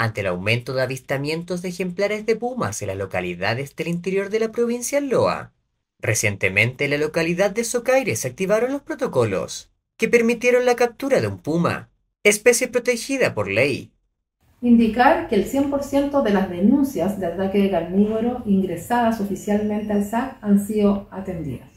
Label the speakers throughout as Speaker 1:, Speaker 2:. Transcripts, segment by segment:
Speaker 1: ante el aumento de avistamientos de ejemplares de pumas en las localidades del interior de la provincia Loa. Recientemente en la localidad de Socaire se activaron los protocolos que permitieron la captura de un puma, especie protegida por ley.
Speaker 2: Indicar que el 100% de las denuncias de ataque de carnívoro ingresadas oficialmente al SAC han sido atendidas.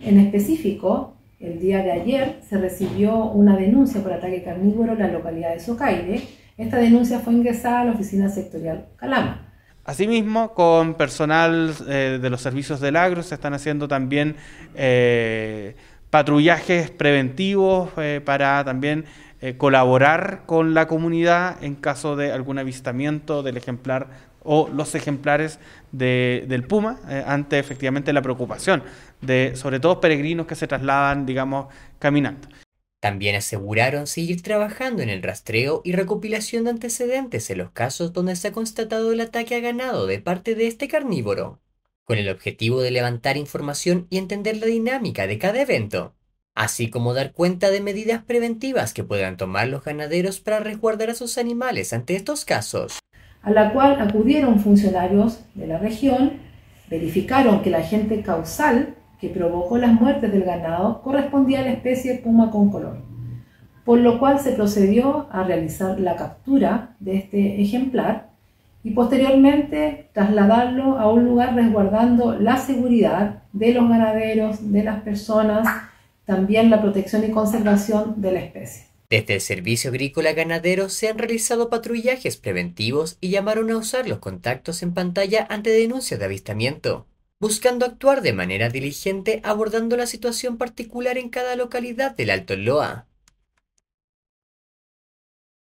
Speaker 2: En específico, el día de ayer se recibió una denuncia por ataque carnívoro en la localidad de Socaire, esta denuncia fue ingresada a la Oficina Sectorial
Speaker 3: Calama. Asimismo, con personal eh, de los servicios del agro se están haciendo también eh, patrullajes preventivos eh, para también colaborar con la comunidad en caso de algún avistamiento del ejemplar o los ejemplares del puma ante efectivamente la preocupación de sobre todo peregrinos que se trasladan, digamos, caminando. También aseguraron seguir trabajando en el rastreo y recopilación de antecedentes
Speaker 1: en los casos donde se ha constatado el ataque a ganado de parte de este carnívoro, con el objetivo de levantar información y entender la dinámica de cada evento, así como dar cuenta de medidas preventivas que puedan tomar los ganaderos para resguardar a sus animales ante
Speaker 2: estos casos. A la cual acudieron funcionarios de la región, verificaron que la agente causal que provocó las muertes del ganado correspondía a la especie puma con color, por lo cual se procedió a realizar la captura de este ejemplar y posteriormente trasladarlo a un lugar resguardando la seguridad de los ganaderos, de las personas, también la protección y conservación de la especie.
Speaker 1: Desde el Servicio Agrícola Ganadero se han realizado patrullajes preventivos y llamaron a usar los contactos en pantalla ante denuncias de avistamiento buscando actuar de manera diligente abordando la situación particular en cada localidad del Alto Loa.